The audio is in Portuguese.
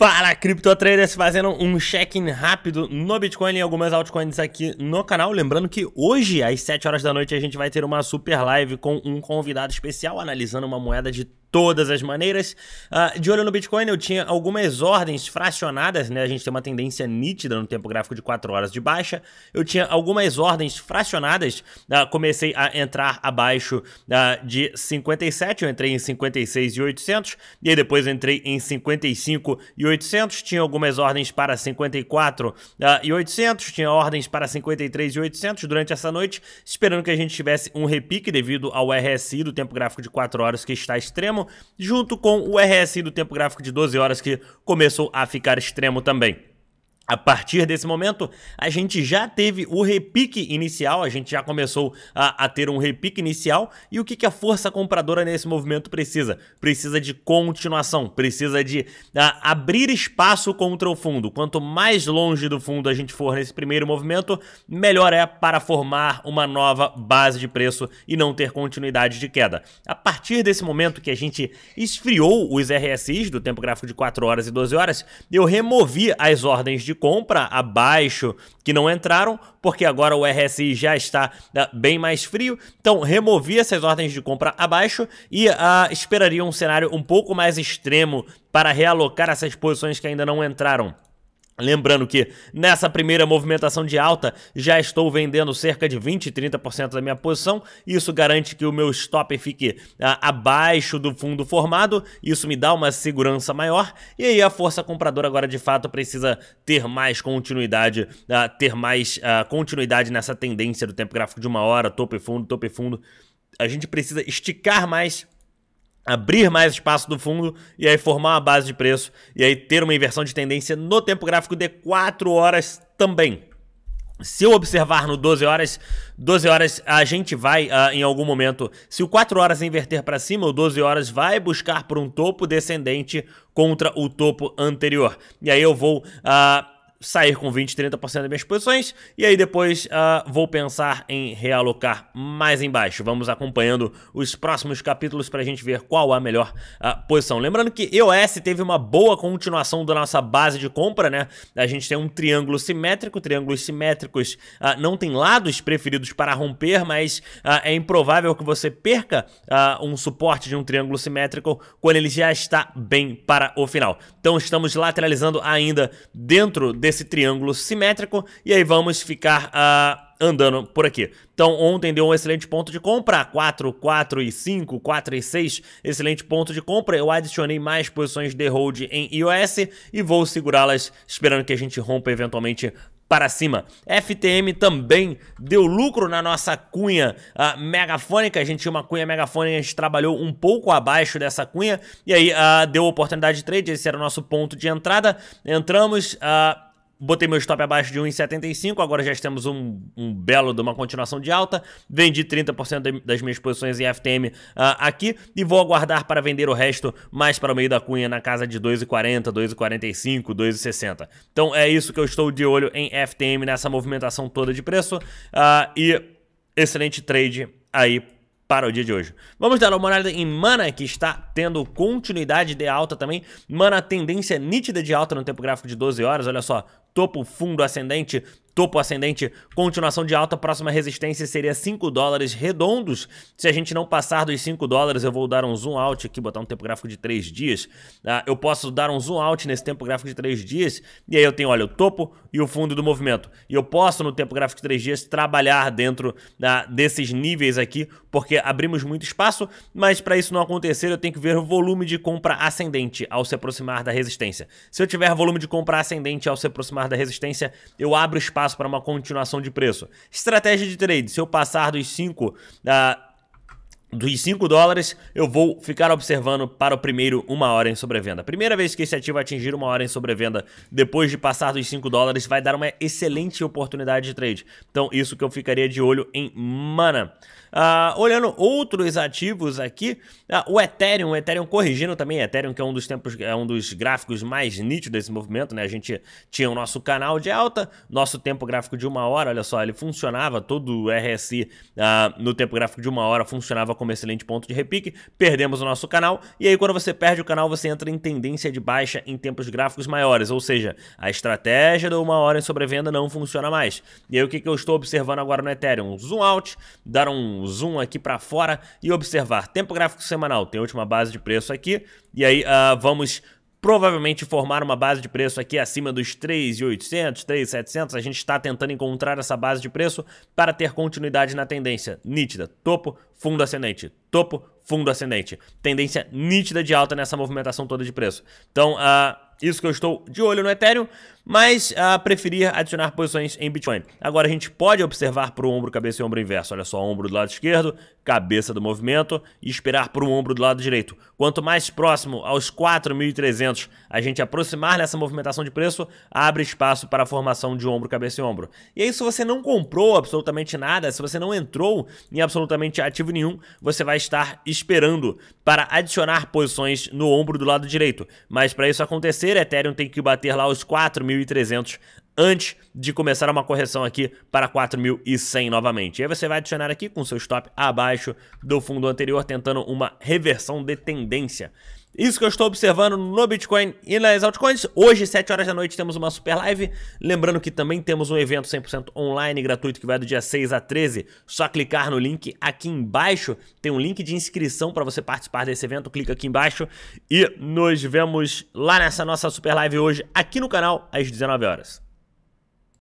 Fala criptotraders, fazendo um check-in rápido no Bitcoin e algumas altcoins aqui no canal. Lembrando que hoje, às 7 horas da noite, a gente vai ter uma super live com um convidado especial analisando uma moeda de todas as maneiras. Uh, de olho no Bitcoin, eu tinha algumas ordens fracionadas, né? A gente tem uma tendência nítida no tempo gráfico de 4 horas de baixa. Eu tinha algumas ordens fracionadas, uh, comecei a entrar abaixo uh, de 57, eu entrei em 56,800 e aí depois entrei em 55,800. Tinha algumas ordens para 54,800, tinha ordens para 53,800 durante essa noite, esperando que a gente tivesse um repique devido ao RSI do tempo gráfico de 4 horas que está extremo extremo, junto com o RSI do tempo gráfico de 12 horas que começou a ficar extremo também. A partir desse momento, a gente já teve o repique inicial, a gente já começou a, a, ter um repique inicial. E o que, que a força compradora nesse movimento precisa? Precisa de continuação, precisa de a, abrir espaço contra o fundo. Quanto mais longe do fundo a gente for nesse primeiro movimento, melhor é para formar uma nova base de preço e não ter continuidade de queda. A partir desse momento que a gente esfriou os RSIs do tempo gráfico de 4 horas e 12 horas, eu removi as ordens de compra abaixo que não entraram, porque agora o RSI já está né, bem mais frio. Então, removi essas ordens de compra abaixo e uh, esperaria um cenário um pouco mais extremo para realocar essas posições que ainda não entraram. Lembrando que nessa primeira movimentação de alta já estou vendendo cerca de 20, 30% da minha posição. Isso garante que o meu stop fique abaixo do fundo formado. Isso me dá uma segurança maior. E aí a força compradora agora de fato precisa ter mais continuidade, ter mais continuidade nessa tendência do tempo gráfico de uma hora, topo e fundo, topo e fundo. A gente precisa esticar mais abrir mais espaço do fundo e aí formar uma base de preço e aí ter uma inversão de tendência no tempo gráfico de 4 horas também. Se eu observar no 12 horas, 12 horas a gente vai uh, em algum momento, se o 4 horas inverter para cima, o 12 horas vai buscar por um topo descendente contra o topo anterior. E aí eu vou uh, sair com 20, 30% das minhas posições e aí depois uh, vou pensar em realocar mais embaixo. Vamos acompanhando os próximos capítulos para a gente ver qual a melhor uh, posição. Lembrando que EOS teve uma boa continuação da nossa base de compra, né? A gente tem um triângulo simétrico, triângulos simétricos uh, não tem lados preferidos para romper, mas é improvável que você perca um suporte de um triângulo simétrico quando ele já está bem para o final. Então estamos lateralizando ainda dentro desse desse triângulo simétrico e aí vamos ficar uh, andando por aqui. Então ontem deu um excelente ponto de compra, 4, 4 e 5, 4 e 6, excelente ponto de compra. Eu adicionei mais posições de hold em iOS e vou segurá-las esperando que a gente rompa eventualmente para cima. FTM também deu lucro na nossa cunha uh, megafônica. A gente tinha uma cunha megafônica, a gente trabalhou um pouco abaixo dessa cunha e aí uh, deu oportunidade de trade. Esse era o nosso ponto de entrada. Entramos. Uh, Botei meu stop abaixo de 1,75, agora já temos um, um belo de uma continuação de alta. Vendi 30% das minhas posições em FTM uh, ah, aqui e vou aguardar para vender o resto mais para o meio da cunha, na casa de 2,40, 2,45, 2,60. Então é isso que eu estou de olho em FTM nessa movimentação toda de preço uh, e excelente trade aí para o dia de hoje. Vamos dar uma olhada em Mana, que está tendo continuidade de alta também. Mana, tendência nítida de alta no tempo gráfico de 12 horas, olha só. Topo, fundo, ascendente, Topo ascendente, continuação de alta, próxima resistência seria 5 dólares redondos. Se a gente não passar dos 5 dólares, eu vou dar um zoom out aqui, botar um tempo gráfico de 3 dias. Ah, eu posso dar um zoom out nesse tempo gráfico de 3 dias, e aí eu tenho, olha, o topo e o fundo do movimento. E eu posso, no tempo gráfico de 3 dias, trabalhar dentro ah, desses níveis aqui, porque abrimos muito espaço, mas para isso não acontecer, eu tenho que ver o volume de compra ascendente ao se aproximar da resistência. Se eu tiver volume de compra ascendente ao se aproximar da resistência, eu abro espaço espaço para uma continuação de preço. Estratégia de trade, se eu passar dos 5, uh, ah, dos 5 dólares, eu vou ficar observando para o primeiro uma hora em sobrevenda. Primeira vez que esse ativo atingir uma hora em sobrevenda, depois de passar dos 5 dólares, vai dar uma excelente oportunidade de trade. Então, isso que eu ficaria de olho em mana. Ah, olhando outros ativos aqui, ah, o Ethereum, o Ethereum corrigindo também, Ethereum que é um dos tempos, é um dos gráficos mais nítidos desse movimento, né? A gente tinha o nosso canal de alta, nosso tempo gráfico de uma hora, olha só, ele funcionava, todo o RSI ah, no tempo gráfico de uma hora funcionava como excelente ponto de repique, perdemos o nosso canal, e aí quando você perde o canal, você entra em tendência de baixa em tempos gráficos maiores, ou seja, a estratégia do uma hora em sobrevenda não funciona mais. E aí o que, que eu estou observando agora no Ethereum? Zoom out, dar um zoom aqui para fora e observar tempo gráfico semanal, tem a última base de preço aqui, e aí uh, vamos provavelmente formar uma base de preço aqui acima dos 3,800, 3,700. A gente está tentando encontrar essa base de preço para ter continuidade na tendência nítida, topo, fundo ascendente, topo, fundo ascendente. Tendência nítida de alta nessa movimentação toda de preço. Então, a uh, isso que eu estou de olho no Ethereum, mas a ah, preferir adicionar posições em Bitcoin. Agora a gente pode observar para o ombro, cabeça e ombro inverso. Olha só, ombro do lado esquerdo, cabeça do movimento e esperar para o ombro do lado direito. Quanto mais próximo aos 4.300 a gente aproximar nessa movimentação de preço, abre espaço para a formação de ombro, cabeça e ombro. E aí se você não comprou absolutamente nada, se você não entrou em absolutamente ativo nenhum, você vai estar esperando para adicionar posições no ombro do lado direito. Mas para isso acontecer, quarta Ethereum tem que bater lá os 4.300 antes de começar uma correção aqui para 4.100 novamente. E aí você vai adicionar aqui com seu stop abaixo do fundo anterior, tentando uma reversão de tendência. Isso que eu estou observando no Bitcoin e nas altcoins. Hoje, 7 horas da noite, temos uma super live. Lembrando que também temos um evento 100% online gratuito que vai do dia 6 a 13. Só clicar no link aqui embaixo. Tem um link de inscrição para você participar desse evento. Clica aqui embaixo e nos vemos lá nessa nossa super live hoje aqui no canal às 19 horas.